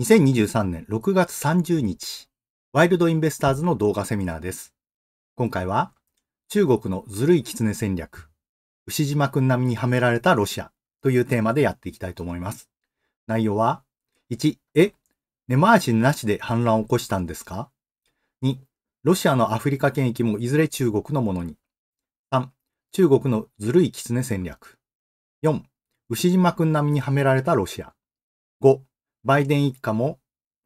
2023年6月30日、ワイルドインベスターズの動画セミナーです。今回は、中国のずるい狐戦略、牛島くん並みにはめられたロシアというテーマでやっていきたいと思います。内容は、1、え、根回しなしで反乱を起こしたんですか ?2、ロシアのアフリカ圏域もいずれ中国のものに。3、中国のずるい狐戦略。4、牛島くん並みにはめられたロシア。5、バイデン一家も、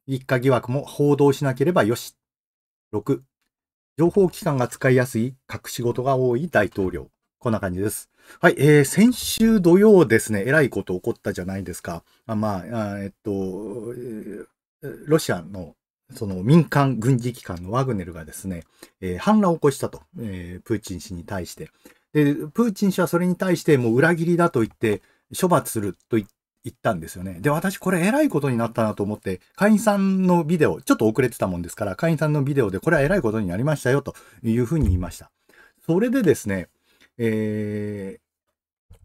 一家疑惑も報道しなければよし。6、情報機関が使いやすい隠し事が多い大統領。こんな感じです。はい、えー、先週土曜ですね、えらいこと起こったじゃないですか。あまあ、あえっと、ロシアのその民間軍事機関のワグネルがですね、えー、反乱を起こしたと、えー、プーチン氏に対して。で、プーチン氏はそれに対してもう裏切りだと言って、処罰すると言っ行ったんですよね。で、私これえらいことになったなと思って、会員さんのビデオ、ちょっと遅れてたもんですから、会員さんのビデオでこれはえらいことになりましたよというふうに言いました。それでですね、えー、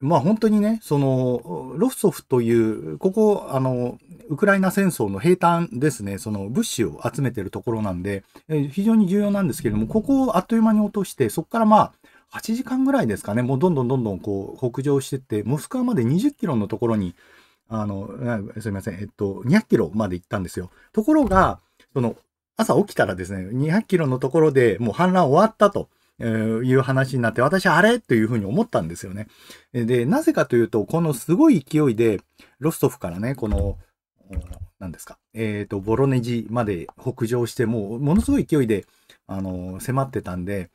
まあ本当にね、その、ロフソフという、ここ、あの、ウクライナ戦争の兵坦ですね、その物資を集めてるところなんで、え非常に重要なんですけれども、ここをあっという間に落として、そこからまあ、8時間ぐらいですかね、もうどんどんどんどんこう北上してって、モスクワまで20キロのところに、あの、すみません、えっと、200キロまで行ったんですよ。ところが、その、朝起きたらですね、200キロのところでもう反乱終わったと。いう話になって、私、あれというふうに思ったんですよね。で、なぜかというと、このすごい勢いで、ロストフからね、この、何ですか、えっ、ー、と、ボロネジまで北上して、もう、ものすごい勢いで、あの、迫ってたんで、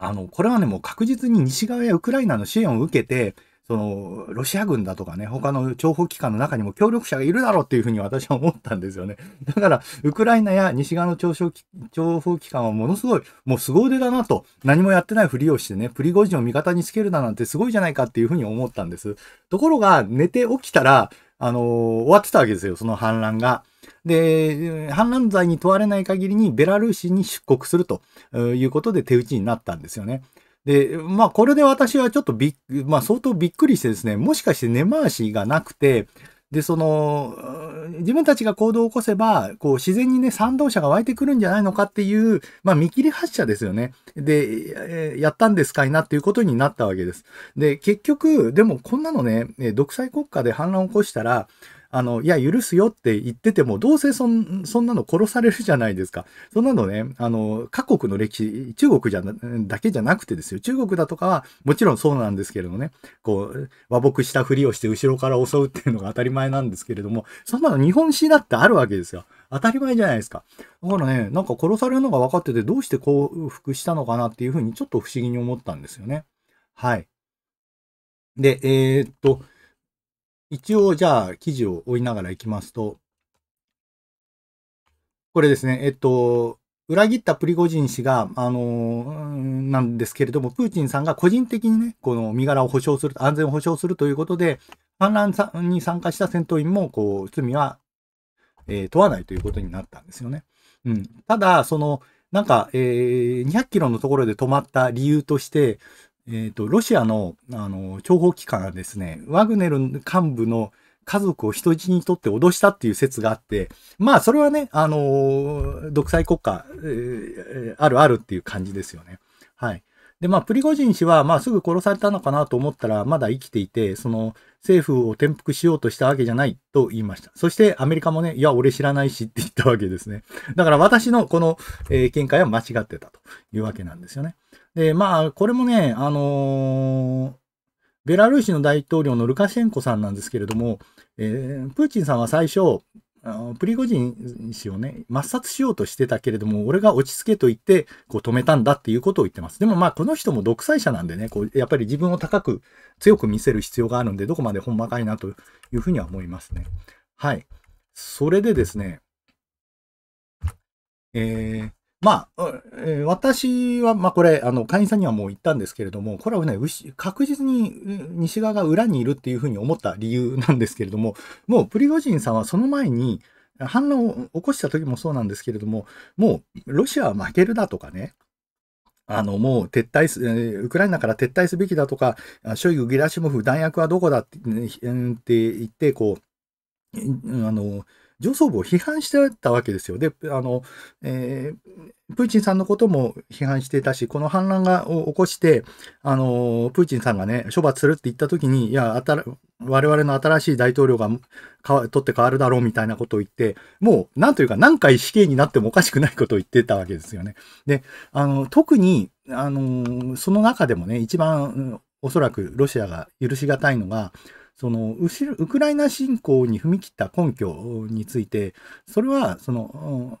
あの、これはね、もう確実に西側やウクライナの支援を受けて、その、ロシア軍だとかね、他の諜報機関の中にも協力者がいるだろうっていうふうに 私は思ったんですよね。だから、ウクライナや西側の諜報機関はものすごい、もう凄腕だなと、何もやってないふりをしてね、プリゴジンを味方につけるだなんてすごいじゃないかっていうふうに思ったんです。ところが、寝て起きたら、あのー、終わってたわけですよ、その反乱が。で、反乱罪に問われない限りにベラルーシに出国するということで手打ちになったんですよね。で、まあこれで私はちょっとびっ、まあ相当びっくりしてですね、もしかして根回しがなくて、で、その、自分たちが行動を起こせば、こう、自然にね、賛同者が湧いてくるんじゃないのかっていう、まあ、見切り発車ですよね。で、やったんですかいなっていうことになったわけです。で、結局、でもこんなのね、独裁国家で反乱を起こしたら、あの、いや、許すよって言ってても、どうせそんそんなの殺されるじゃないですか。そんなのね、あの、各国の歴史、中国じゃだけじゃなくてですよ。中国だとかは、もちろんそうなんですけれどもね、こう、和睦したふりをして後ろから襲うっていうのが当たり前なんですけれども、そんなの日本史だってあるわけですよ。当たり前じゃないですか。だからね、なんか殺されるのが分かってて、どうして降伏したのかなっていうふうに、ちょっと不思議に思ったんですよね。はい。で、えー、っと、一応、じゃあ、記事を追いながらいきますと、これですね、えっと、裏切ったプリゴジン氏が、あのなんですけれども、プーチンさんが個人的にね、この身柄を保証する、安全を保証するということで、反乱に参加した戦闘員も、こう、罪は、えー、問わないということになったんですよね。うん。ただ、その、なんか、えー、200キロのところで止まった理由として、えー、と、ロシアの、あの、諜報機関がですね、ワグネル幹部の家族を人質にとって脅したっていう説があって、まあ、それはね、あの、独裁国家、えー、あるあるっていう感じですよね。はい。で、まあ、プリゴジン氏は、まあ、すぐ殺されたのかなと思ったら、まだ生きていて、その、政府を転覆しようとしたわけじゃないと言いました。そして、アメリカもね、いや、俺知らないしって言ったわけですね。だから、私のこの、えー、見解は間違ってたというわけなんですよね。で、まあ、これもね、あのー、ベラルーシの大統領のルカシェンコさんなんですけれども、えー、プーチンさんは最初、プリゴジン氏をね、抹殺しようとしてたけれども、俺が落ち着けと言って、こう止めたんだっていうことを言ってます。でもまあ、この人も独裁者なんでね、こう、やっぱり自分を高く、強く見せる必要があるんで、どこまでほんまかいなというふうには思いますね。はい。それでですね、えー、まあ、えー、私は、まあこれ、あの、会員さんにはもう言ったんですけれども、これはね、確実に西側が裏にいるっていうふうに思った理由なんですけれども、もうプリゴジンさんはその前に、反乱を起こした時もそうなんですけれども、もうロシアは負けるだとかね、あの、もう撤退す、ウクライナから撤退すべきだとか、ショイグ、ゲラシモフ、弾薬はどこだって言って、こう、あの、上層部を批判してたわけですよ。で、あの、えー、プーチンさんのことも批判してたし、この反乱が起こして、あの、プーチンさんがね、処罰するって言った時に、いや、我々の新しい大統領が取って変わるだろうみたいなことを言って、もう、なんというか何回死刑になってもおかしくないことを言ってたわけですよね。で、あの、特に、あの、その中でもね、一番、おそらくロシアが許し難いのが、その後ろウクライナ侵攻に踏み切った根拠について、それはその、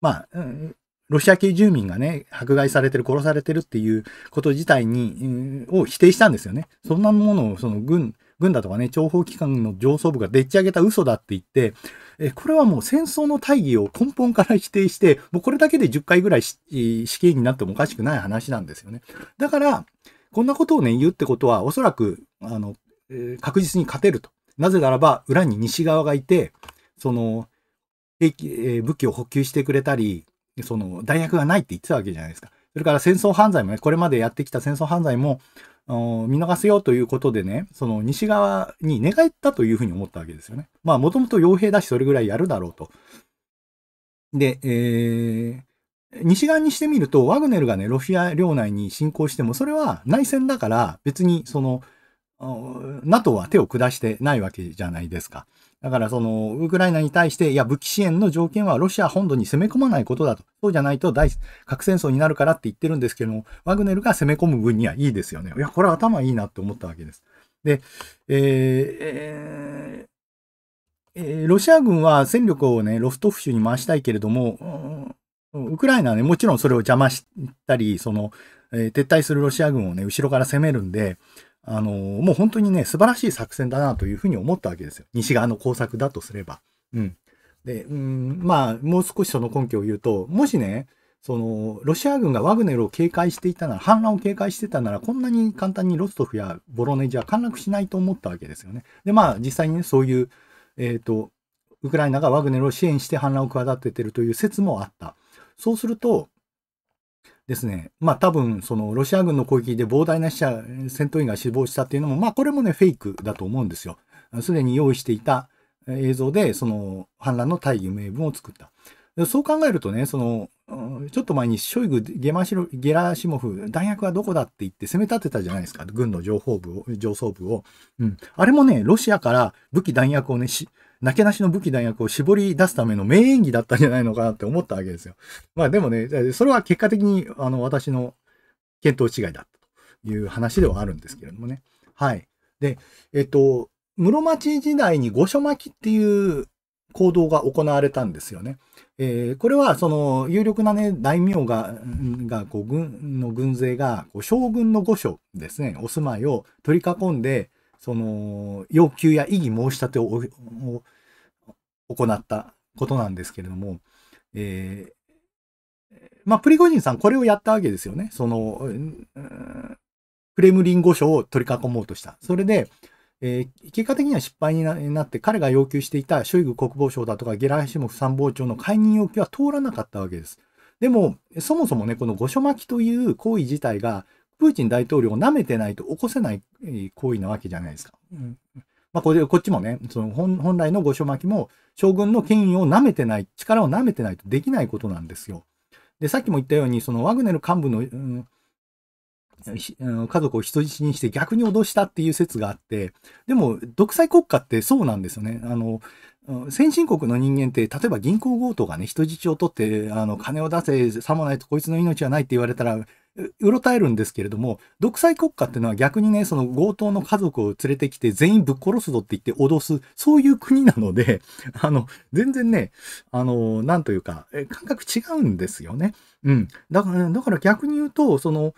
まあ、ロシア系住民がね、迫害されてる、殺されてるっていうこと自体に、を否定したんですよね。そんなものをその軍、軍だとかね、諜報機関の上層部がでっち上げた嘘だって言って、えこれはもう戦争の大義を根本から否定して、もうこれだけで10回ぐらい死刑になってもおかしくない話なんですよね。だから、こんなことをね、言うってことは、おそらく、あの、確実に勝てると。なぜならば、裏に西側がいて、その、えー、武器を補給してくれたり、その、弾薬がないって言ってたわけじゃないですか。それから戦争犯罪もね、これまでやってきた戦争犯罪も、見逃せよということでね、その西側に寝返ったというふうに思ったわけですよね。まあ、もともと傭兵だし、それぐらいやるだろうと。で、えー、西側にしてみると、ワグネルがね、ロシア領内に侵攻しても、それは内戦だから、別にその、NATO は手を下してないわけじゃないですか。だからその、ウクライナに対して、いや、武器支援の条件はロシア本土に攻め込まないことだと。そうじゃないと大、核戦争になるからって言ってるんですけども、ワグネルが攻め込む分にはいいですよね。いや、これは頭いいなって思ったわけです。で、えー、えー、ロシア軍は戦力をね、ロストフ州に回したいけれども、ウクライナはね、もちろんそれを邪魔したり、その、えー、撤退するロシア軍をね、後ろから攻めるんで、あのー、もう本当にね、素晴らしい作戦だなというふうに思ったわけですよ。西側の工作だとすれば。うん。で、うん、まあ、もう少しその根拠を言うと、もしね、その、ロシア軍がワグネルを警戒していたなら、反乱を警戒してたなら、こんなに簡単にロストフやボロネジは陥落しないと思ったわけですよね。で、まあ、実際にね、そういう、えっ、ー、と、ウクライナがワグネルを支援して反乱を企ててるという説もあった。そうすると、ですね、まあ多分、そのロシア軍の攻撃で膨大な死者、戦闘員が死亡したっていうのも、まあこれもね、フェイクだと思うんですよ。すでに用意していた映像で、その反乱の大義名分を作った。そう考えるとね、その、ちょっと前にショイグ、ゲマシロゲラシモフ、弾薬はどこだって言って攻め立てたじゃないですか、軍の情報部を、上層部を。うん。あれもね、ロシアから武器弾薬をね、なけなしの武器弾薬を絞り出すための名演技だったんじゃないのかなって思ったわけですよ。まあでもね、それは結果的にあの私の見当違いだったという話ではあるんですけれどもね。はい。で、えっと、室町時代に御所巻きっていう行動が行われたんですよね。えー、これはその有力なね大名ががこう軍の軍勢がこう将軍の御所ですねお住まいを取り囲んでその要求や異議申し立てを行ったことなんですけれども、えー、まあ、プリゴジンさんこれをやったわけですよね。その、クレムリン御所を取り囲もうとした。それで、えー、結果的には失敗になって、彼が要求していたショイグ国防相だとかゲラシモフ参謀長の解任要求は通らなかったわけです。でも、そもそもね、この御所巻きという行為自体が、プーチン大統領を舐めてないと起こせない行為なわけじゃないですか。うんまあ、これこっちもね、その本来の御所巻きも将軍の権威を舐めてない、力を舐めてないとできないことなんですよ。で、さっきも言ったように、そのワグネル幹部の、うん、家族を人質にして逆に脅したっていう説があって、でも、独裁国家ってそうなんですよね。あの、先進国の人間って、例えば銀行強盗がね、人質を取って、あの、金を出せ、さもないとこいつの命はないって言われたら、うろたえるんですけれども、独裁国家っていうのは逆にね、その強盗の家族を連れてきて全員ぶっ殺すぞって言って脅す、そういう国なので、あの、全然ね、あの、なんというか、感覚違うんですよね。うん。だから、だから逆に言うと、その、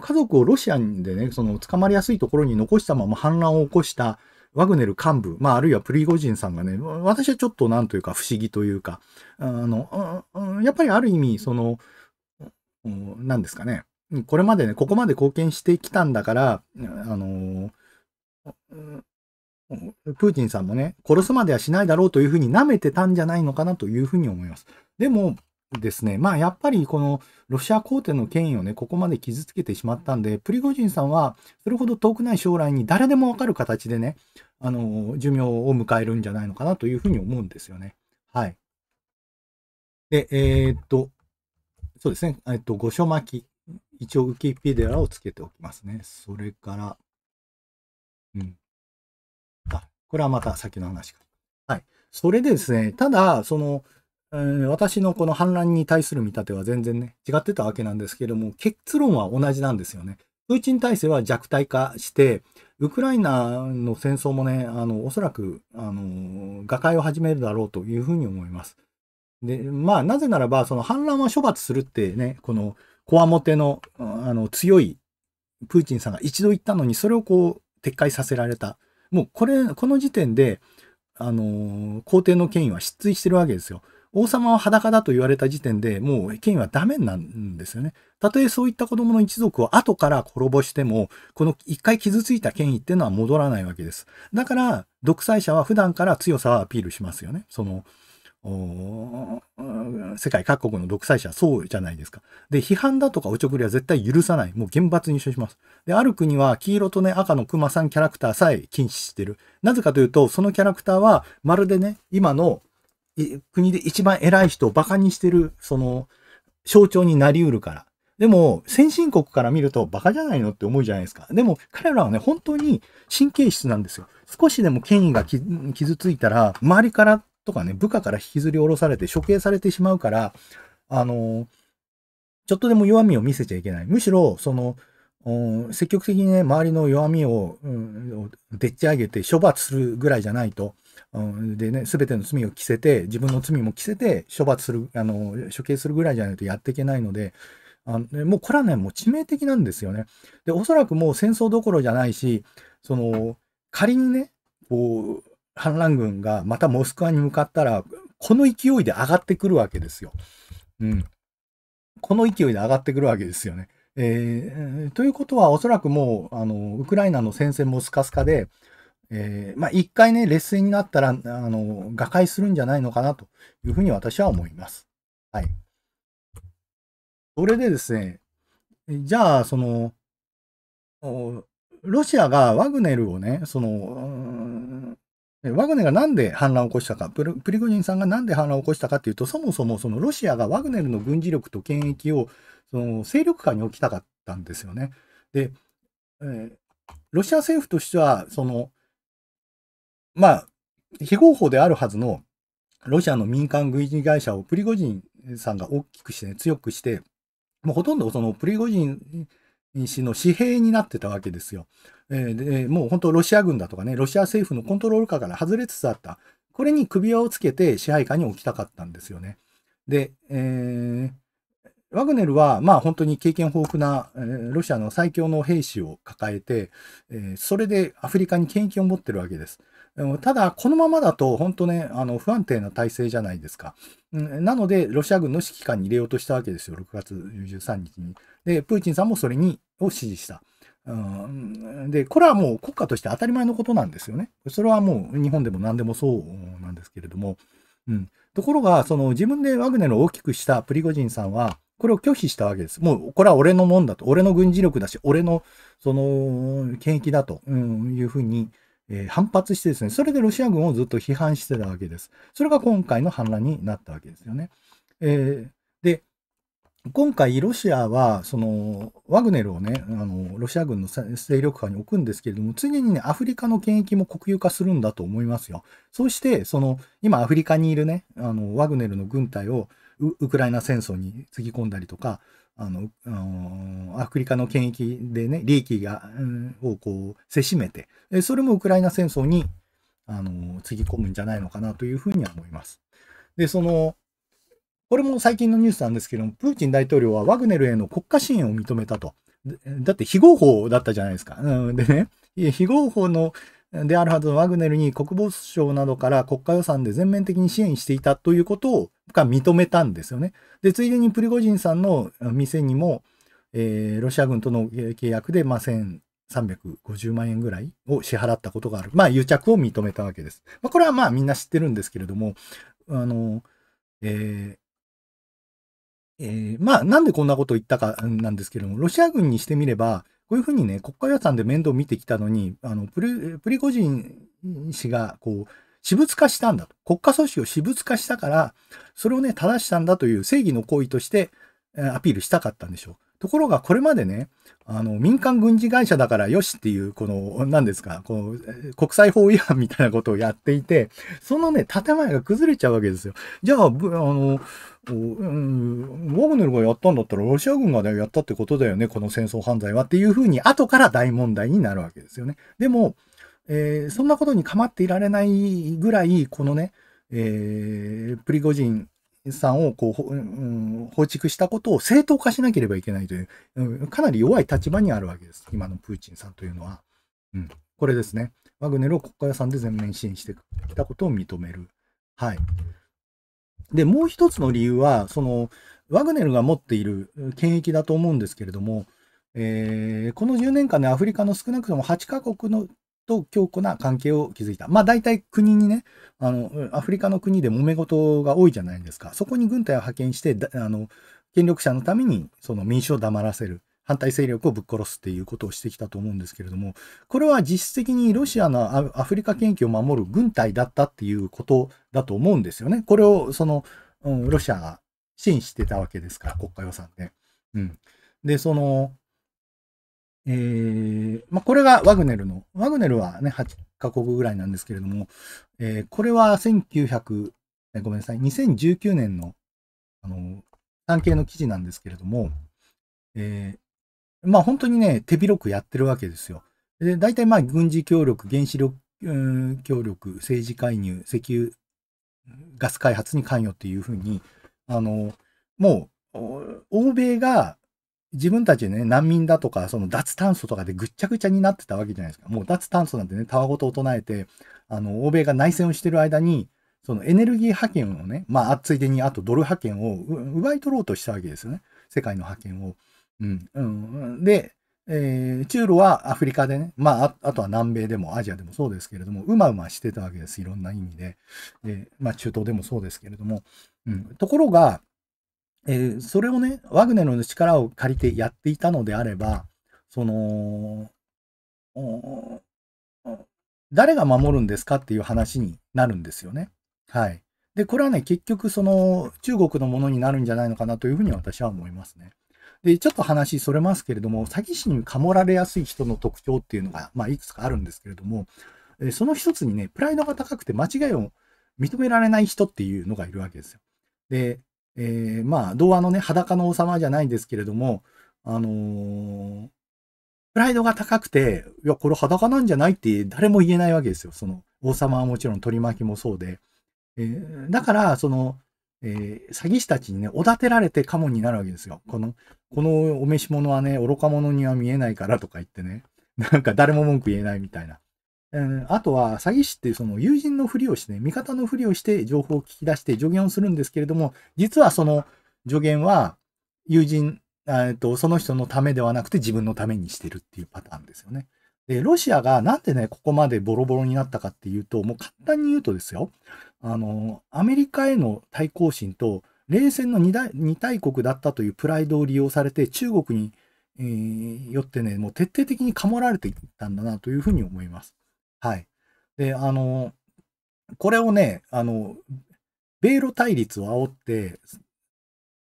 家族をロシアでね、その捕まりやすいところに残したまま反乱を起こした、ワグネル幹部、まあ、あるいはプリゴジンさんがね、私はちょっとなんというか不思議というか、あの、やっぱりある意味、その、なんですかね。これまでね、ここまで貢献してきたんだから、あのー、プーチンさんもね、殺すまではしないだろうというふうに舐めてたんじゃないのかなというふうに思います。でもですね、まあやっぱりこのロシア皇帝の権威をね、ここまで傷つけてしまったんで、プリゴジンさんはそれほど遠くない将来に誰でもわかる形でね、あのー、寿命を迎えるんじゃないのかなというふうに思うんですよね。はい。で、えー、っと、そうですね、えっと、御所巻き。一応、ウキピディアをつけておきますね。それから、うん。あ、これはまた先の話か。はい。それでですね、ただ、その、えー、私のこの反乱に対する見立ては全然ね、違ってたわけなんですけれども、結論は同じなんですよね。プーチン体制は弱体化して、ウクライナの戦争もね、あの、おそらく、あの、瓦解を始めるだろうというふうに思います。で、まあ、なぜならば、その反乱は処罰するってね、この、こわもての、あの、強いプーチンさんが一度言ったのに、それをこう、撤回させられた。もう、これ、この時点で、あの、皇帝の権威は失墜してるわけですよ。王様は裸だと言われた時点でもう権威はダメなんですよね。たとえそういった子供の一族を後から滅ぼしても、この一回傷ついた権威っていうのは戻らないわけです。だから、独裁者は普段から強さをアピールしますよね。その、世界各国の独裁者はそうじゃないですか。で、批判だとかおちょくりは絶対許さない。もう厳罰に処します。で、ある国は黄色とね、赤のクマさんキャラクターさえ禁止してる。なぜかというと、そのキャラクターは、まるでね、今の国で一番偉い人を馬鹿にしてる、その、象徴になりうるから。でも、先進国から見るとバカじゃないのって思うじゃないですか。でも、彼らはね、本当に神経質なんですよ。少しでも権威が傷ついたら、周りからとかね、部下から引きずり下ろされて処刑されてしまうから、あの、ちょっとでも弱みを見せちゃいけない。むしろ、その、積極的にね、周りの弱みを、うん、でっち上げて処罰するぐらいじゃないと、うん、でね、すべての罪を着せて、自分の罪も着せて、処罰する、あの、処刑するぐらいじゃないとやっていけないので、あのもうこれはね、もう致命的なんですよね。で、おそらくもう戦争どころじゃないし、その、仮にね、こう、反乱軍がまたモスクワに向かったら、この勢いで上がってくるわけですよ。うん。この勢いで上がってくるわけですよね。えー、ということは、おそらくもう、あの、ウクライナの戦線もスカスカで、えー、まあ、一回ね、劣勢になったら、あの、瓦解するんじゃないのかなというふうに私は思います。はい。それでですね、じゃあ、その、ロシアがワグネルをね、その、ワグネがなんで反乱を起こしたかプ、プリゴジンさんがなんで反乱を起こしたかというと、そもそもそのロシアがワグネルの軍事力と権益をその勢力下に置きたかったんですよね。で、えー、ロシア政府としては、その、まあ、非合法であるはずのロシアの民間軍事会社をプリゴジンさんが大きくして、ね、強くして、もうほとんどそのプリゴジン西の私兵になってたわけですよ。えー、もう本当ロシア軍だとかね、ロシア政府のコントロール下から外れつつあった。これに首輪をつけて支配下に置きたかったんですよね。で、えー、ワグネルは、まあ本当に経験豊富な、えー、ロシアの最強の兵士を抱えて、えー、それでアフリカに権益を持ってるわけです。ただ、このままだと、本当ね、あの不安定な体制じゃないですか。なので、ロシア軍の指揮下に入れようとしたわけですよ、6月13日に。で、プーチンさんもそれにを支持した。うん、で、これはもう国家として当たり前のことなんですよね。それはもう日本でも何でもそうなんですけれども。うん、ところが、その自分でワグネルを大きくしたプリゴジンさんは、これを拒否したわけです。もう、これは俺のもんだと。俺の軍事力だし、俺の、その、権益だと、うん、いうふうに、えー、反発してですね、それでロシア軍をずっと批判してたわけです。それが今回の反乱になったわけですよね。えー、で、今回、ロシアは、その、ワグネルをね、あの、ロシア軍の勢力下に置くんですけれども、常にね、アフリカの権益も国有化するんだと思いますよ。そして、その、今、アフリカにいるね、あの、ワグネルの軍隊をウクライナ戦争につぎ込んだりとか、あの、あのアフリカの権益でね、利益が、うん、をこう、せしめて、それもウクライナ戦争に、あの、つぎ込むんじゃないのかなというふうには思います。で、その、これも最近のニュースなんですけども、プーチン大統領はワグネルへの国家支援を認めたと。だって非合法だったじゃないですか。うん、でね、非合法のであるはずのワグネルに国防省などから国家予算で全面的に支援していたということを認めたんですよね。で、ついでにプリゴジンさんの店にも、えー、ロシア軍との契約で、まあ、1350万円ぐらいを支払ったことがある。まあ、癒着を認めたわけです。まあ、これはまあみんな知ってるんですけれども、あの、えー、えー、まあ、なんでこんなことを言ったかなんですけれども、ロシア軍にしてみれば、こういうふうにね、国家予算で面倒を見てきたのに、あのプリプリゴジン氏が、こう、私物化したんだと。国家組織を私物化したから、それをね、正したんだという正義の行為として、えアピールしたかったんでしょう。ところがこれまでね、あの、民間軍事会社だからよしっていう、この、何ですか、この、国際法違反みたいなことをやっていて、そのね、建前が崩れちゃうわけですよ。じゃあ、あの、うん、ワグネルがやったんだったら、ロシア軍が、ね、やったってことだよね、この戦争犯罪はっていうふうに、後から大問題になるわけですよね。でも、えー、そんなことに構っていられないぐらい、このね、えー、プリゴジンさんをこう、うん、放逐したことを正当化しなければいけないという、うん、かなり弱い立場にあるわけです。今のプーチンさんというのは。うん、これですね。ワグネルを国家屋さんで全面支援してきたことを認める。はい。で、もう一つの理由は、その、ワグネルが持っている権益だと思うんですけれども、えー、この10年間でアフリカの少なくとも8カ国のと強固な関係を築いた。まあ大体国にね、あの、アフリカの国で揉め事が多いじゃないですか。そこに軍隊を派遣して、あの、権力者のためにその民主を黙らせる。反対勢力をぶっ殺すっていうことをしてきたと思うんですけれども、これは実質的にロシアのアフリカ研究を守る軍隊だったっていうことだと思うんですよね。これをその、うん、ロシアが支援してたわけですから、国家予算で。うん。で、その、えー、まあ、これがワグネルの、ワグネルはね、8カ国ぐらいなんですけれども、えー、これは1900、えごめんなさい、2019年の、あの、関係の記事なんですけれども、えー、まあ本当にね、手広くやってるわけですよ。で、大体まあ軍事協力、原子力、協力、政治介入、石油、ガス開発に関与っていうふうに、あの、もう、欧米が自分たちね、難民だとか、その脱炭素とかでぐっちゃぐちゃになってたわけじゃないですか。もう脱炭素なんてね、たわごとを唱えて、あの、欧米が内戦をしてる間に、そのエネルギー覇権をね、まあ、ついでにあとドル覇権を奪い取ろうとしたわけですよね。世界の覇権を。うん。うん、で、えー、中路はアフリカでね、まあ、あとは南米でもアジアでもそうですけれども、うまうましてたわけです。いろんな意味で。で、まあ、中東でもそうですけれども。うん。ところが、えー、それをね、ワグネルの力を借りてやっていたのであれば、その、誰が守るんですかっていう話になるんですよね。はい。で、これはね、結局、その、中国のものになるんじゃないのかなというふうに私は思いますね。で、ちょっと話それますけれども、詐欺師にかもられやすい人の特徴っていうのが、まあ、いくつかあるんですけれども、その一つにね、プライドが高くて間違いを認められない人っていうのがいるわけですよ。で、えー、まあ、童話のね、裸の王様じゃないんですけれども、あのー、プライドが高くて、いや、これ裸なんじゃないって誰も言えないわけですよ。その、王様はもちろん取り巻きもそうで。えー、だから、その、えー、詐欺師たちにね、おだてられてカモになるわけですよ。この、このお召し物はね、愚か者には見えないからとか言ってね、なんか誰も文句言えないみたいな。うん、あとは詐欺師ってその友人のふりをしてね、味方のふりをして情報を聞き出して助言をするんですけれども、実はその助言は友人、えっと、その人のためではなくて自分のためにしてるっていうパターンですよね。で、ロシアがなんでね、ここまでボロボロになったかっていうと、もう簡単に言うとですよ、あの、アメリカへの対抗心と、冷戦の二大国だったというプライドを利用されて、中国に、えー、よってね、もう徹底的にかもられていったんだなというふうに思います。はい。で、あの、これをね、あの、米ロ対立を煽って、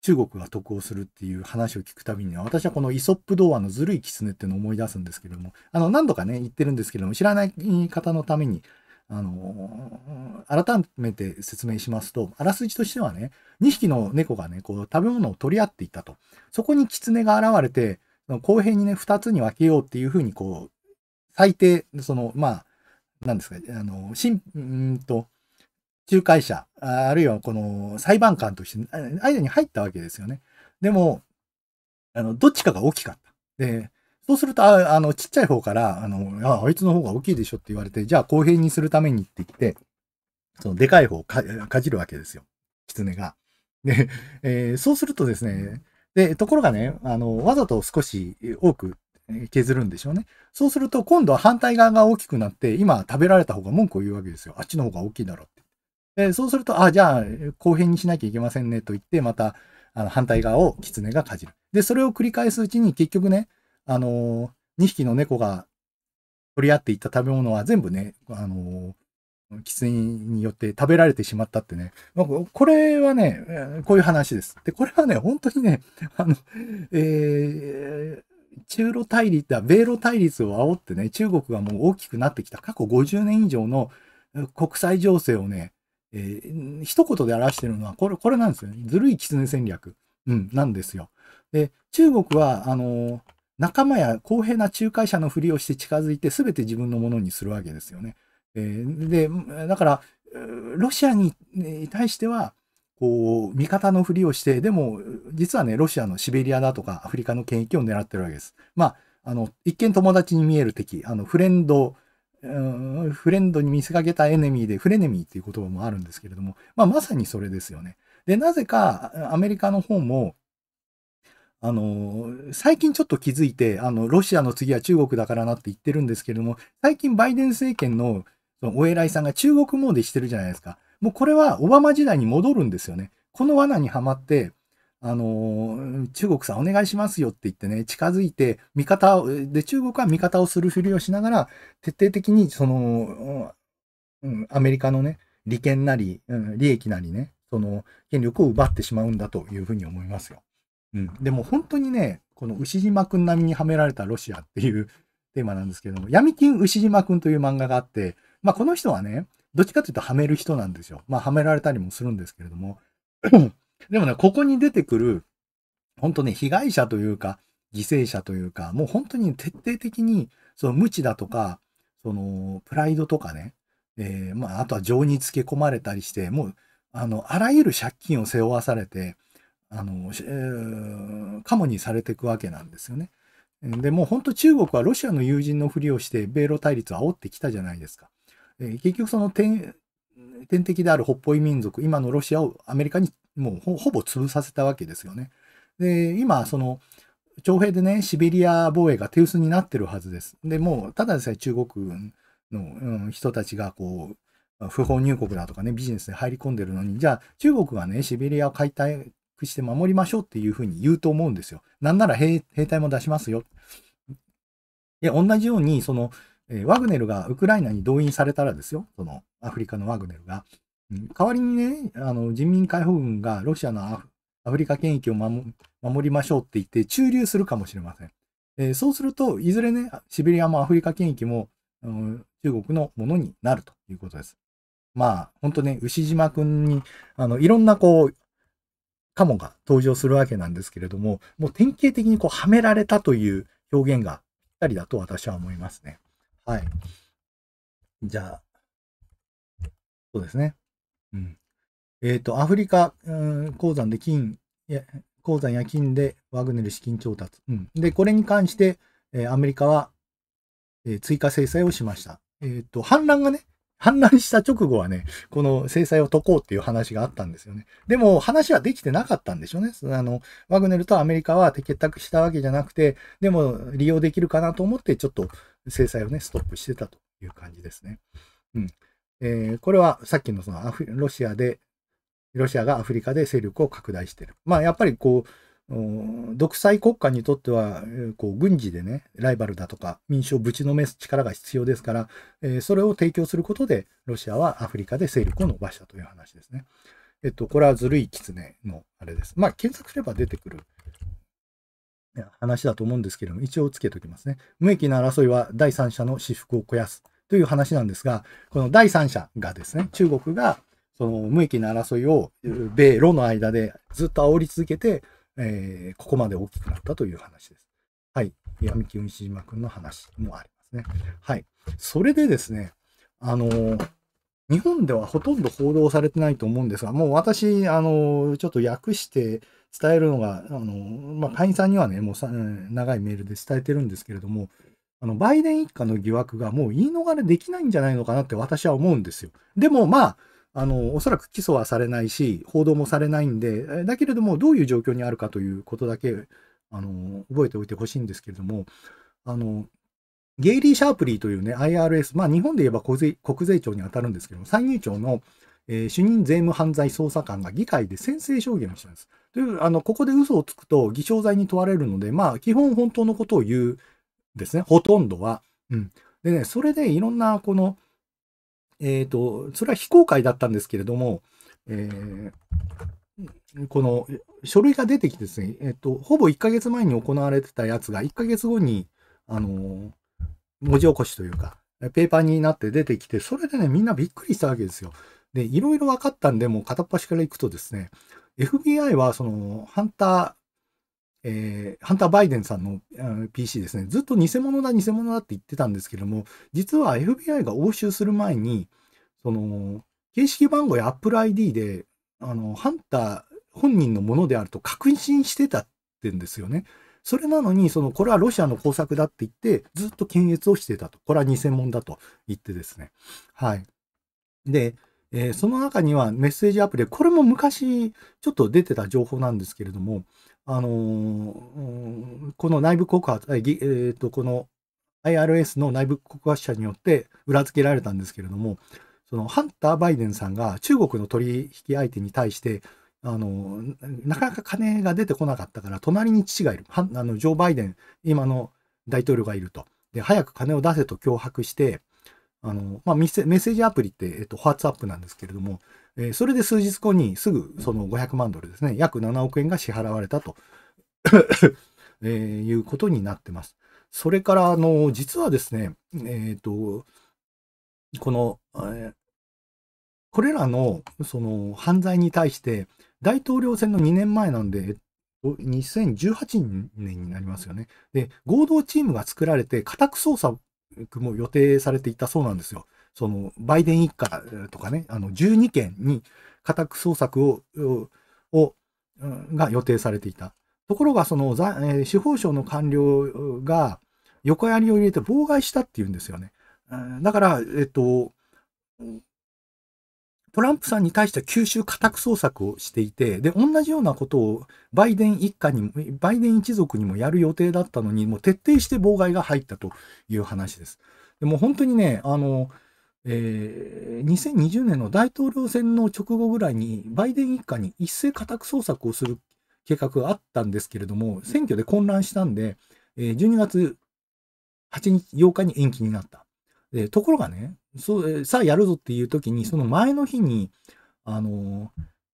中国が得をするっていう話を聞くたびには、私はこのイソップ童話のずるい狐っていうのを思い出すんですけれども、あの、何度かね、言ってるんですけれども、知らない方のために、あの、改めて説明しますと、あらすじとしてはね、2匹の猫がね、こう、食べ物を取り合っていたと。そこに狐が現れて、公平にね、2つに分けようっていうふうに、こう、最低、その、まあ、なんですか、あの、しん、うんと、仲介者、あるいはこの裁判官として、間に入ったわけですよね。でも、あの、どっちかが大きかった。で、そうすると、あの、ちっちゃい方から、あの、ああいつの方が大きいでしょって言われて、じゃあ公平にするためにって言って、そのでかい方をかじるわけですよ。狐が。で、えー、そうするとですね、で、ところがね、あの、わざと少し多く削るんでしょうね。そうすると、今度は反対側が大きくなって、今食べられた方が文句を言うわけですよ。あっちの方が大きいだろうって。でそうすると、あ、じゃあ、公平にしなきゃいけませんねと言って、また、あの反対側をキツネがかじる。で、それを繰り返すうちに、結局ね、あのー、2匹の猫が取り合っていった食べ物は全部ね、あのー、ネによって食べられてしまったってね。これはね、こういう話です。で、これはね、本当にね、あの、えー、中ロ対立米ロ対立を煽ってね、中国がもう大きくなってきた過去50年以上の国際情勢をね、えー、一言で表してるのは、これ、これなんですよね。ずるい狐戦略。うん、なんですよ。で、中国は、あの、仲間や公平な仲介者のふりをして近づいて、全て自分のものにするわけですよね。えー、で、だから、ロシアに対しては、こう、味方のふりをして、でも、実はね、ロシアのシベリアだとか、アフリカの権益を狙ってるわけです。まあ、あの、一見友達に見える敵、あの、フレンド、うんフレンドに見せかけたエネミーで、フレネミーっていう言葉もあるんですけれども、まあ、まさにそれですよね。で、なぜか、アメリカの方も、あの、最近ちょっと気づいて、あの、ロシアの次は中国だからなって言ってるんですけれども、最近バイデン政権のお偉いさんが中国詣でしてるじゃないですか。もうこれはオバマ時代に戻るんですよね。この罠にはまって、あの、中国さんお願いしますよって言ってね、近づいて、味方を、で、中国は味方をするふりをしながら、徹底的に、その、うん、アメリカのね、利権なり、うん、利益なりね、その、権力を奪ってしまうんだというふうに思いますよ。うん。でも本当にね、この牛島くん並みにはめられたロシアっていうテーマなんですけども、闇金牛島くんという漫画があって、まあ、この人はね、どっちかっていうとはめる人なんですよ。まあ、はめられたりもするんですけれども。でもね、ここに出てくる、本当ね、被害者というか、犠牲者というか、もう本当に徹底的に、その無知だとか、その、プライドとかね、えー、まあ、あとは情につけ込まれたりして、もう、あの、あらゆる借金を背負わされて、あの、えー、カモにされていくわけなんですよね。で、もう本当中国はロシアの友人のふりをして、米ロ対立を煽ってきたじゃないですか。えー、結局その天敵である北方民族、今のロシアをアメリカにもうほぼ潰させたわけですよね。で、今、その、徴兵でね、シベリア防衛が手薄になってるはずです。で、もう、ただでさえ中国の、人たちが、こう、不法入国だとかね、ビジネスで入り込んでるのに、じゃあ、中国がね、シベリアを解体して守りましょうっていうふうに言うと思うんですよ。なんなら兵隊も出しますよ。で、同じように、その、えワグネルがウクライナに動員されたらですよ、そのアフリカのワグネルが。うん、代わりにね、あの人民解放軍がロシアのアフリカ権益を守りましょうって言って駐留するかもしれません。えー、そうすると、いずれね、シベリアもアフリカ権益も、うん、中国のものになるということです。まあ、ほんとね、牛島君に、あの、いろんなこう、カモが登場するわけなんですけれども、もう典型的にこう、はめられたという表現がぴったりだと私は思いますね。はい。じゃあ、そうですね。うん。えっ、ー、と、アフリカ、うん、鉱山で金、鉱山や金でワグネル資金調達。うん。で、これに関して、えー、アメリカは、えー、追加制裁をしました。えっ、ー、と、反乱がね、反乱した直後はね、この制裁を解こうっていう話があったんですよね。でも話はできてなかったんでしょうね。あの、ワグネルとアメリカは結託したわけじゃなくて、でも利用できるかなと思ってちょっと制裁をね、ストップしてたという感じですね。うん。えー、これはさっきのそのロシアで、ロシアがアフリカで勢力を拡大してる。まあやっぱりこう、独裁国家にとっては、こう軍事でね、ライバルだとか民主をぶちのめす力が必要ですから、えそれを提供することで、ロシアはアフリカで勢力を伸ばしたという話ですね。えっと、これはずるい狐のあれです。まあ、検索すれば出てくる話だと思うんですけれども、一応つけておきますね。無益な争いは第三者の私服を肥やすという話なんですが、この第三者がですね、中国がその無益な争いを米ロの間でずっと煽り続けて、えー、ここまで大きくなったという話です。はい。闇金西島君の話もありますね。はい。それでですね、あのー、日本ではほとんど報道されてないと思うんですが、もう私、あのちょっと訳して伝えるのが、あのまあ、会員さんにはね、もうさ長いメールで伝えてるんですけれども、あの、バイデン一家の疑惑がもう言い逃れできないんじゃないのかなって私は思うんですよ。でも、まあ、あの、おそらく起訴はされないし、報道もされないんで、だけれども、どういう状況にあるかということだけ、あの、覚えておいてほしいんですけれども、あの、ゲイリー・シャープリーというね、IRS、まあ日本で言えば国税国税庁に当たるんですけども、入庁の、えー、主任税務犯罪捜査官が議会で宣誓証言をしたんです。という、あの、ここで嘘をつくと偽証罪に問われるので、まあ基本本当のことを言うですね、ほとんどは。うん。でね、それでいろんなこの、えっ、ー、と、それは非公開だったんですけれども、えー、この書類が出てきてですね、えっ、ー、と、ほぼ1ヶ月前に行われてたやつが、1ヶ月後に、あの文字起こしというか、ペーパーになって出てきて、それでね、みんなびっくりしたわけですよ。で、いろいろ分かったんで、もう片っ端から行くとですね、FBI はそのハンター、えー、ハンター・バイデンさんの PC ですね、ずっと偽物だ、偽物だって言ってたんですけども、実は FBI が押収する前に、その、形式番号や Apple ID で、あの、ハンター本人のものであると確信してたってんですよね。それなのに、その、これはロシアの工作だって言って、ずっと検閲をしてたと。これは偽物だと言ってですね。はい。で、えー、その中にはメッセージアプリ、これも昔ちょっと出てた情報なんですけれども、あのー、この内部告発、えー、とこの IRS の内部告発者によって裏付けられたんですけれども、そのハンター・バイデンさんが中国の取引相手に対して、あのなかなか金が出てこなかったから、隣に父がいる、あのジョー・バイデン、今の大統領がいると。で、早く金を出せと脅迫して、あのまあ、メッセージアプリって、えっと、ホワッツアップなんですけれども、えー、それで数日後にすぐその500万ドルですね、約7億円が支払われたとえー、いうことになってます。それから、あの、実はですね、えっ、ー、と、この、えー、これらの、その、犯罪に対して、大統領選の2年前なんで、2018年になりますよね。で、合同チームが作られて、家宅捜索も予定されていたそうなんですよ。その、バイデン一家とかね、あの、12件に家宅捜索を、を、が予定されていた。ところが、その、司法省の官僚が横やりを入れて妨害したっていうんですよね。だから、えっと、トランプさんに対しては九州家宅捜索をしていて、で、同じようなことをバイデン一家にも、バイデン一族にもやる予定だったのに、もう徹底して妨害が入ったという話です。でも本当にね、あの、えー、2020年の大統領選の直後ぐらいに、バイデン一家に一斉家宅捜索をする計画があったんですけれども、選挙で混乱したんで、えー、12月8日、8日に延期になった。えー、ところがね、そうえー、さあやるぞっていう時に、その前の日に、あの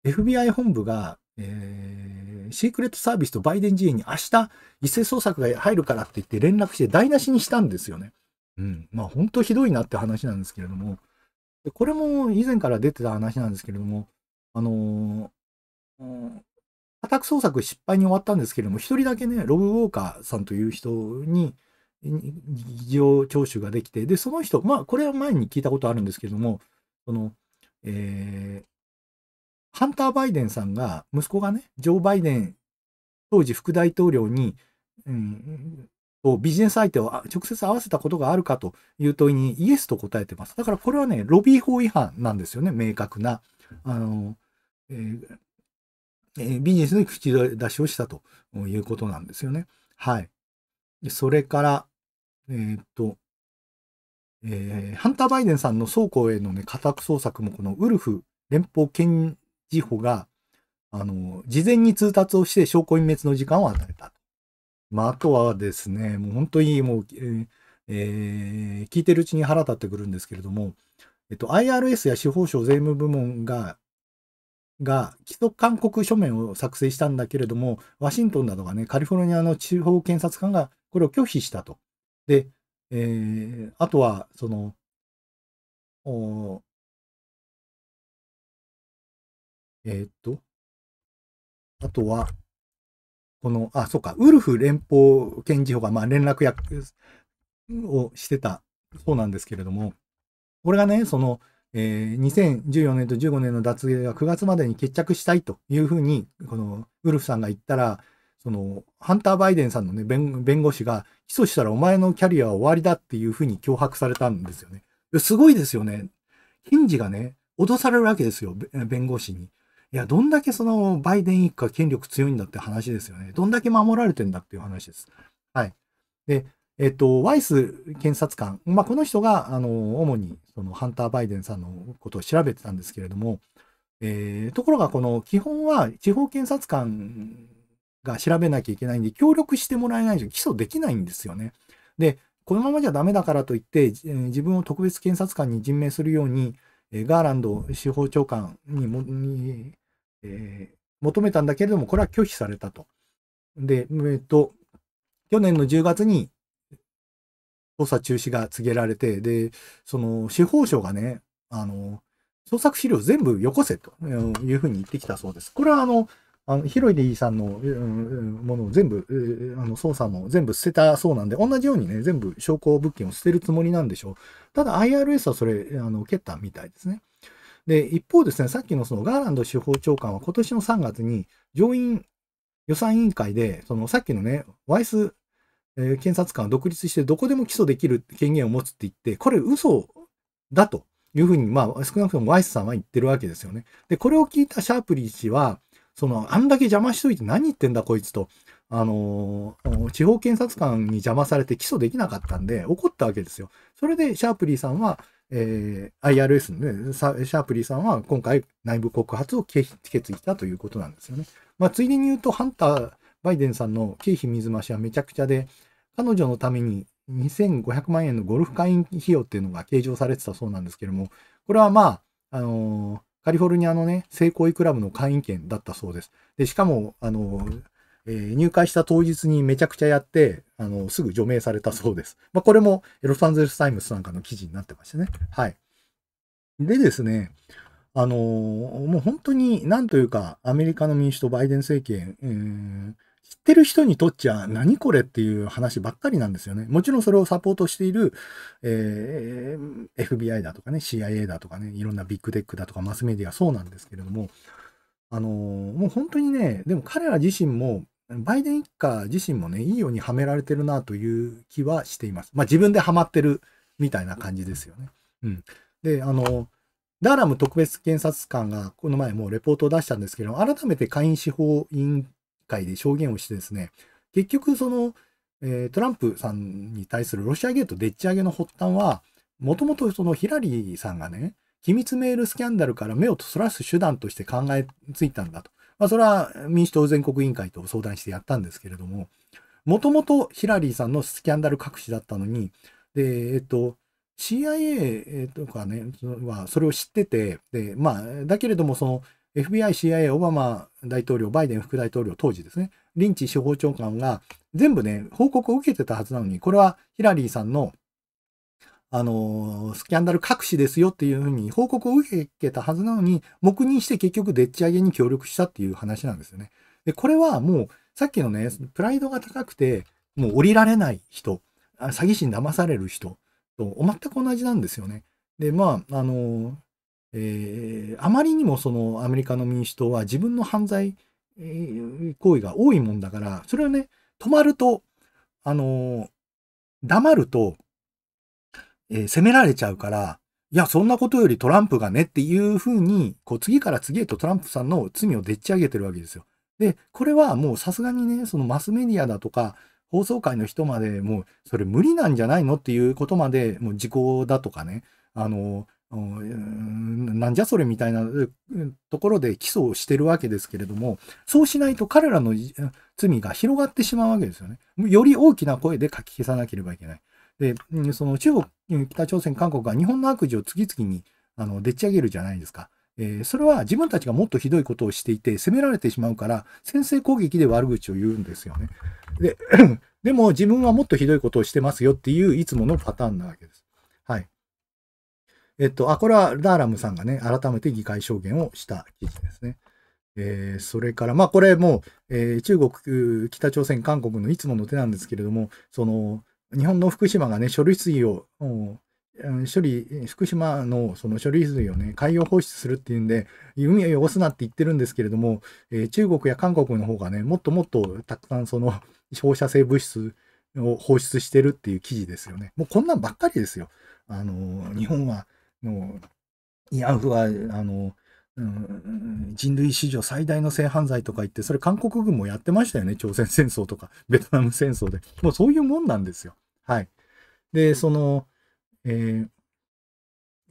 ー、FBI 本部が、えー、シークレットサービスとバイデン陣営に明日、一斉捜索が入るからって言って連絡して台無しにしたんですよね。うん、まあ本当ひどいなって話なんですけれども、これも以前から出てた話なんですけれども、あのー、うん、家宅捜索失敗に終わったんですけれども、一人だけね、ロブ・ウォーカーさんという人に、事情聴取ができて、で、その人、まあ、これは前に聞いたことあるんですけれども、その、えー、ハンター・バイデンさんが、息子がね、ジョー・バイデン、当時副大統領に、うん、とビジネス相手を直接合わせたことがあるかという問いにイエスと答えてます。だからこれはね、ロビー法違反なんですよね、明確な。あの、えーえー、ビジネスに口出しをしたということなんですよね。はい。それから、えー、っと、えー、ハンター・バイデンさんの倉庫へのね、家宅捜索もこのウルフ連邦検事補が、あの、事前に通達をして証拠隠滅の時間を与えた。まあ、あとはですね、もう本当にもう、えーえ聞いてるうちに腹立ってくるんですけれども、えっと、IRS や司法省税務部門が、が基礎勧告書面を作成したんだけれども、ワシントンなどがね、カリフォルニアの地方検察官がこれを拒否したと。で、えー、あとは、その、えー、っと、あとは、この、あ、そうか、ウルフ連邦検事法が、まあ、連絡役をしてたそうなんですけれども、これがね、その、えー、2014年と15年の脱税が9月までに決着したいというふうに、このウルフさんが言ったら、そのハンター・バイデンさんの、ね、弁護士が起訴したらお前のキャリアは終わりだっていうふうに脅迫されたんですよね。すごいですよね。検事がね、脅されるわけですよ、弁護士に。いや、どんだけそのバイデン一家権力強いんだって話ですよね。どんだけ守られてんだっていう話です。はい。で、えっと、ワイス検察官、まあ、この人が、あの、主にそのハンター・バイデンさんのことを調べてたんですけれども、えー、ところが、この基本は地方検察官が調べなきゃいけないんで、協力してもらえないと起訴できないんですよね。で、このままじゃダメだからといって、自分を特別検察官に任命するように、ガーランド司法長官にえー、求めたんだけれども、これは拒否されたと。で、えっ、ー、と、去年の10月に、捜査中止が告げられて、で、その、司法省がね、あの、捜索資料全部よこせというふうに言ってきたそうです。これはあの、あの、ヒロイディさんの、ものを全部、あの、捜査も全部捨てたそうなんで、同じようにね、全部証拠物件を捨てるつもりなんでしょう。ただ IRS はそれ、あの、蹴ったみたいですね。で、一方ですね、さっきのそのガーランド司法長官は今年の3月に上院予算委員会で、そのさっきのね、ワイス、検察官は独立してどこでも起訴できる権限を持つって言って、これ嘘だというふうに、まあ少なくともワイスさんは言ってるわけですよね。で、これを聞いたシャープリー氏は、その、あんだけ邪魔しといて何言ってんだこいつと、あのー、地方検察官に邪魔されて起訴できなかったんで怒ったわけですよ。それでシャープリーさんは、えー、IRS のね、シャープリーさんは今回内部告発を決議したということなんですよね。まあ、ついでに言うと、ハンター、バイデンさんの経費水増しはめちゃくちゃで、彼女のために2500万円のゴルフ会員費用っていうのが計上されてたそうなんですけども、これはまあ、あのー、カリフォルニアのね、性行為クラブの会員権だったそうです。で、しかも、あのー、えー、入会した当日にめちゃくちゃやって、あの、すぐ除名されたそうです。まあ、これも、ロサンゼルスタイムスなんかの記事になってましたね。はい。でですね、あのー、もう本当に、なんというか、アメリカの民主党、バイデン政権、うん、知ってる人にとっちゃ何これっていう話ばっかりなんですよね。もちろんそれをサポートしている、えー、FBI だとかね、CIA だとかね、いろんなビッグテックだとかマスメディアそうなんですけれども、あのー、もう本当にね、でも彼ら自身もバイデン一家自身もね、いいようにはめられてるなという気はしています。まあ自分ではまってるみたいな感じですよね。うん。で、あの、ダーラム特別検察官がこの前もうレポートを出したんですけど、改めて下院司法委員会で証言をしてですね、結局その、えー、トランプさんに対するロシアゲートでっち上げの発端は、もともとそのヒラリーさんがね、機密メールスキャンダルから目をそらす手段として考えついたんだと。まあ、それは民主党全国委員会と相談してやったんですけれども、もともとヒラリーさんのスキャンダル隠しだったのに、で、えっと、CIA とかね、はそれを知ってて、で、まあ、だけれども、その、FBI、CIA、オバマ大統領、バイデン副大統領当時ですね、リンチ司法長官が全部ね、報告を受けてたはずなのに、これはヒラリーさんのあの、スキャンダル隠しですよっていうふうに報告を受けたはずなのに、黙認して結局でっち上げに協力したっていう話なんですよね。で、これはもう、さっきのね、プライドが高くて、もう降りられない人、詐欺師に騙される人と全く同じなんですよね。で、まあ、あの、えー、あまりにもそのアメリカの民主党は自分の犯罪行為が多いもんだから、それをね、止まると、あの、黙ると、え責められちゃうから、いや、そんなことよりトランプがねっていうふうに、こう、次から次へとトランプさんの罪をでっち上げてるわけですよ。で、これはもうさすがにね、そのマスメディアだとか、放送会の人までもう、それ無理なんじゃないのっていうことまで、もう時効だとかね、あの、なんじゃそれみたいなところで起訴をしてるわけですけれども、そうしないと彼らの罪が広がってしまうわけですよね。より大きな声で書き消さなければいけない。で、その中国、北朝鮮、韓国が日本の悪事を次々にあのでっち上げるじゃないですか。えー、それは自分たちがもっとひどいことをしていて、責められてしまうから、先制攻撃で悪口を言うんですよね。で、でも自分はもっとひどいことをしてますよっていういつものパターンなわけです。はい。えっと、あ、これはダーラムさんがね、改めて議会証言をした記事ですね。えー、それから、まあこれもえー、中国、北朝鮮、韓国のいつもの手なんですけれども、その、日本の福島がね、処理水を、処理、福島のその処理水をね、海洋放出するっていうんで、海を汚すなって言ってるんですけれども、えー、中国や韓国の方がね、もっともっとたくさんその放射性物質を放出してるっていう記事ですよね。もうこんなんばっかりですよ。あの、日本は、の慰安婦は、あの、うん、人類史上最大の性犯罪とか言って、それ韓国軍もやってましたよね、朝鮮戦争とか、ベトナム戦争で。もうそういうもんなんですよ。はい。で、その、えー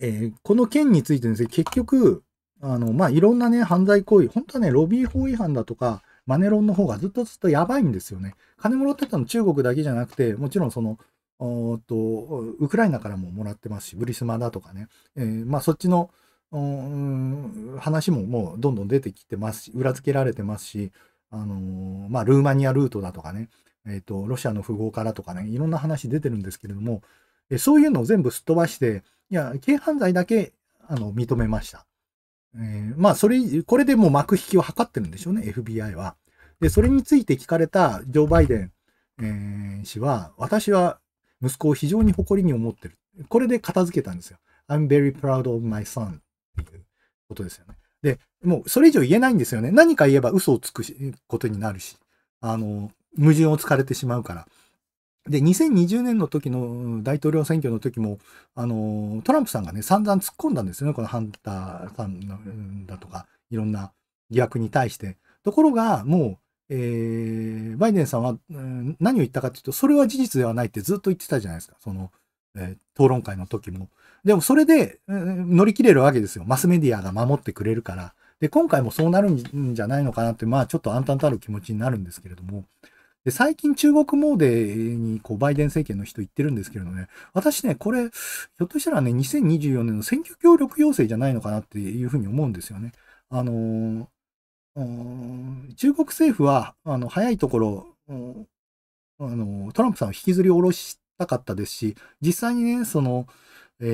えー、この件についてですね、結局、あの、まあ、いろんなね、犯罪行為、本当はね、ロビー法違反だとか、マネロンの方がずっとずっとやばいんですよね。金もらってたの中国だけじゃなくて、もちろんその、おとウクライナからももらってますし、ブリスマだとかね、えー、まあ、そっちの、話ももうどんどん出てきてますし、裏付けられてますし、あのー、まあ、ルーマニアルートだとかね、えっ、ー、と、ロシアの富豪からとかね、いろんな話出てるんですけれども、えそういうのを全部すっ飛ばして、いや、軽犯罪だけ、あの、認めました。えー、まあ、それ、これでもう幕引きを図ってるんでしょうね、FBI は。で、それについて聞かれたジョー・バイデン、えー、氏は、私は息子を非常に誇りに思ってる。これで片付けたんですよ。I'm very proud of my son っていうことですよね。で、もうそれ以上言えないんですよね。何か言えば嘘をつくことになるし、あの、矛盾を突かれてしまうから。で、2020年の時の大統領選挙の時も、あの、トランプさんがね、散々突っ込んだんですよね、このハンターさんだとか、いろんな疑惑に対して。ところが、もう、えー、バイデンさんは、うん、何を言ったかというと、それは事実ではないってずっと言ってたじゃないですか、その、えー、討論会の時も。でもそれで、うん、乗り切れるわけですよ。マスメディアが守ってくれるから。で、今回もそうなるんじゃないのかなって、まあちょっと暗淡たる気持ちになるんですけれども、で、最近中国詣でにこうバイデン政権の人言ってるんですけれどね、私ね、これ、ひょっとしたらね、2024年の選挙協力要請じゃないのかなっていうふうに思うんですよね。あのー、中国政府は、あの、早いところ、あのトランプさんを引きずり下ろしたかったですし、実際にね、その、え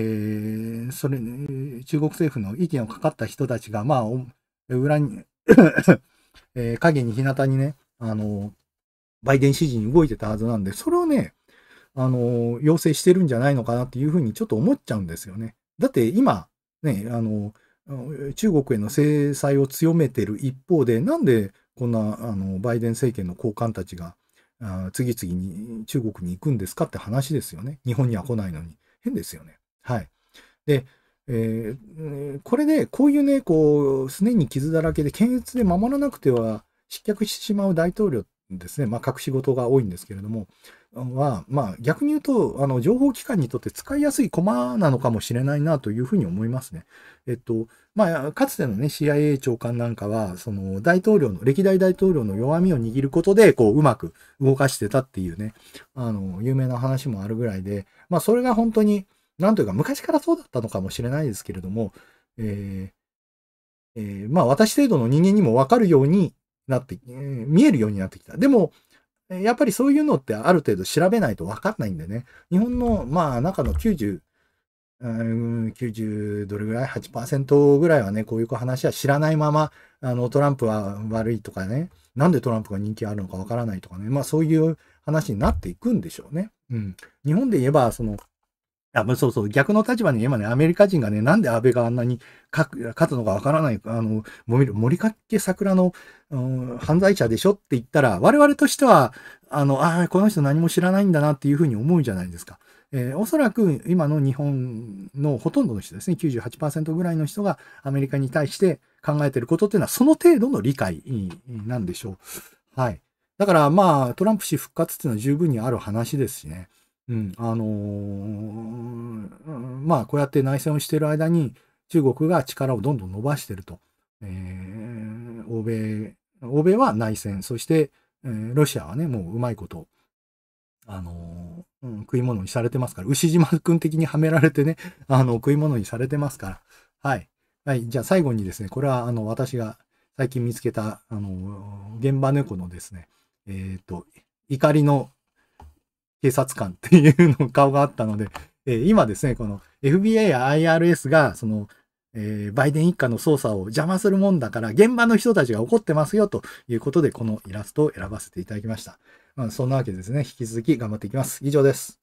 ー、それ、中国政府の意見をかかった人たちが、まあ、裏に えー、影に日向にね、あの、バイデン支持に動いてたはずなんで、それをね、あの、要請してるんじゃないのかなっていうふうにちょっと思っちゃうんですよね。だって今、ね、あの、中国への制裁を強めてる一方で、なんでこんな、あの、バイデン政権の高官たちが、あ次々に中国に行くんですかって話ですよね。日本には来ないのに。変ですよね。はい。で、えー、これで、こういうね、こう、すねに傷だらけで、検閲で守らなくては失脚してしまう大統領っですね、まあ、隠し事が多いんですけれども、は、まあ、逆に言うと、あの、情報機関にとって使いやすいコマなのかもしれないなというふうに思いますね。えっと、まあ、かつてのね、CIA 長官なんかは、その、大統領の、歴代大統領の弱みを握ることで、こう、うまく動かしてたっていうね、あの、有名な話もあるぐらいで、まあ、それが本当に、なんというか、昔からそうだったのかもしれないですけれども、えーえー、まあ、私程度の人間にもわかるように、なって、見えるようになってきた。でも、やっぱりそういうのってある程度調べないと分かんないんでね。日本の、まあ、中の90、うん、90どれぐらい ?8% ぐらいはね、こういう話は知らないまま、あの、トランプは悪いとかね、なんでトランプが人気あるのか分からないとかね、まあそういう話になっていくんでしょうね。うん。日本で言えば、その、あ、そうそう、逆の立場に今ね、アメリカ人がね、なんで安倍があんなに勝つのかわからない、あの、森かけ桜の、うん、犯罪者でしょって言ったら、我々としては、あの、ああ、この人何も知らないんだなっていうふうに思うじゃないですか。えー、おそらく今の日本のほとんどの人ですね、98%ぐらいの人がアメリカに対して考えてることっていうのは、その程度の理解なんでしょう。はい。だからまあ、トランプ氏復活っていうのは十分にある話ですしね。うん、あのー、まあ、こうやって内戦をしている間に、中国が力をどんどん伸ばしていると。えー、欧米、欧米は内戦、そして、えー、ロシアはね、もううまいこと、あのー、うん、食い物にされてますから、牛島君的にはめられてね、あの、食い物にされてますから。はい。はい。じゃあ最後にですね、これは、あの、私が最近見つけた、あの、現場猫のですね、えっ、と、怒りの警察官っていうの顔があったので、えー、今ですね、この FBI や IRS が、その、えー、バイデン一家の捜査を邪魔するもんだから、現場の人たちが怒ってますよということで、このイラストを選ばせていただきました。まあ、そんなわけでですね、引き続き頑張っていきます。以上です。